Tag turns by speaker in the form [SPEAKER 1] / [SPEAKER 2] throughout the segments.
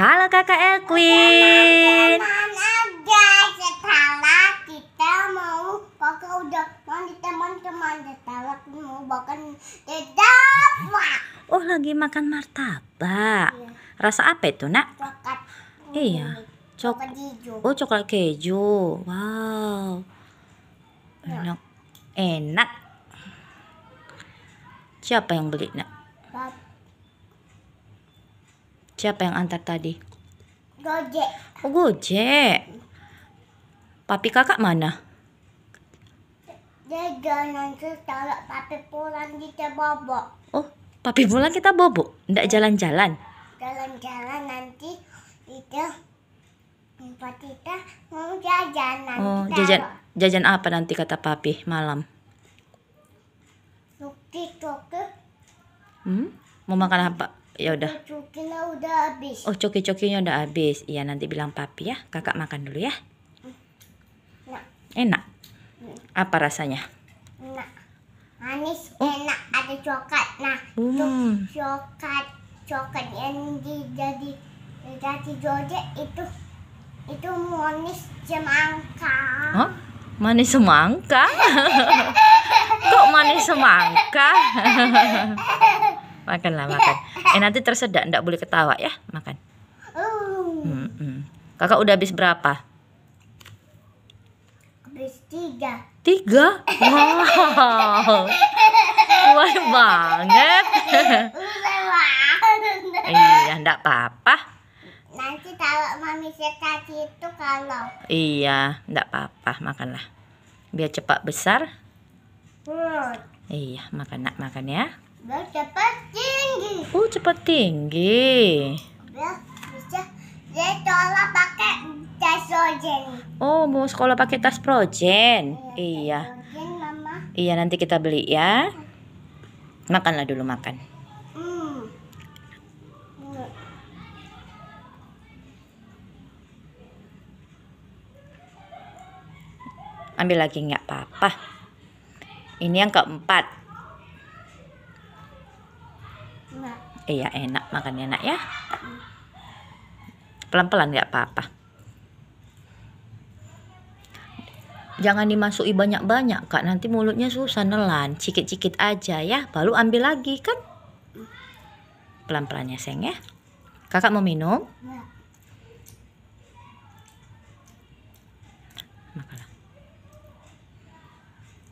[SPEAKER 1] Halo kakak Queen.
[SPEAKER 2] Teman-teman setelah kita mau kakak udah mau teman-teman setelah mau makan martabak.
[SPEAKER 1] Oh lagi makan martabak. Iya. Rasa apa itu nak? Coklat. Iya. coklat keju. Oh coklat keju. Wow. Iya. Enak. Enak. Siapa yang beli nak? Siapa yang antar tadi? Gojek. Oh, Gojek. Papi kakak mana?
[SPEAKER 2] Dia jalan nanti kalau papi pulang kita bobok.
[SPEAKER 1] Oh, papi pulang kita bobok? tidak jalan-jalan?
[SPEAKER 2] Jalan-jalan nanti kita Papi kita mau jajan nanti. Oh, jajan
[SPEAKER 1] jajan apa nanti kata papi malam?
[SPEAKER 2] Nuki tukik.
[SPEAKER 1] Hmm? Mau makan apa? ya udah. Cokinya Oh, coki-cokinya udah habis. Iya, nanti bilang papi ya. Kakak makan dulu ya. Enak. Hmm. Apa rasanya?
[SPEAKER 2] Enak. Manis, oh. enak, ada coklat. Nah,
[SPEAKER 1] hmm.
[SPEAKER 2] coklat, coklat yang jadi jadi jodek itu itu manis semangka.
[SPEAKER 1] Manis semangka? Kok manis semangka? makanlah makan. Eh nanti tersedak, ndak boleh ketawa ya makan. Hmm, hmm. Kakak udah habis berapa?
[SPEAKER 2] Habis tiga.
[SPEAKER 1] Tiga? Wow. Luar banget. iya, ndak apa-apa.
[SPEAKER 2] Nanti kalau mami sekat itu kalau.
[SPEAKER 1] Iya, ndak apa-apa, makanlah. Biar cepat besar. Hmm. Iya, makan nak makan ya.
[SPEAKER 2] Biar cepat
[SPEAKER 1] tinggi. Oh, cepat tinggi.
[SPEAKER 2] Biar bisa dia sekolah pakai tas projen.
[SPEAKER 1] Oh, mau sekolah pakai tas projen. Iya. iya.
[SPEAKER 2] Projen, Mama.
[SPEAKER 1] Iya, nanti kita beli ya. Makanlah dulu makan.
[SPEAKER 2] Hmm. Iya.
[SPEAKER 1] Ambil lagi nggak apa-apa. Ini yang keempat. iya enak makan enak ya pelan-pelan nggak -pelan, apa-apa jangan dimasuki banyak-banyak kak nanti mulutnya susah nelan cikit-cikit aja ya baru ambil lagi kan pelan-pelan ya seng ya kakak mau minum iya.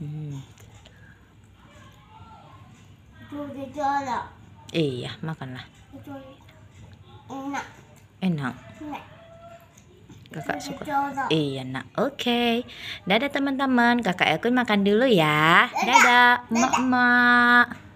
[SPEAKER 1] hmm.
[SPEAKER 2] Tuh, dia jalan.
[SPEAKER 1] Iya, makanlah. Enak. Enak. Kakak suka. Iya, nak. Oke. Okay. Dadah teman-teman. Kakak Elkun makan dulu ya. Dadah, mak mak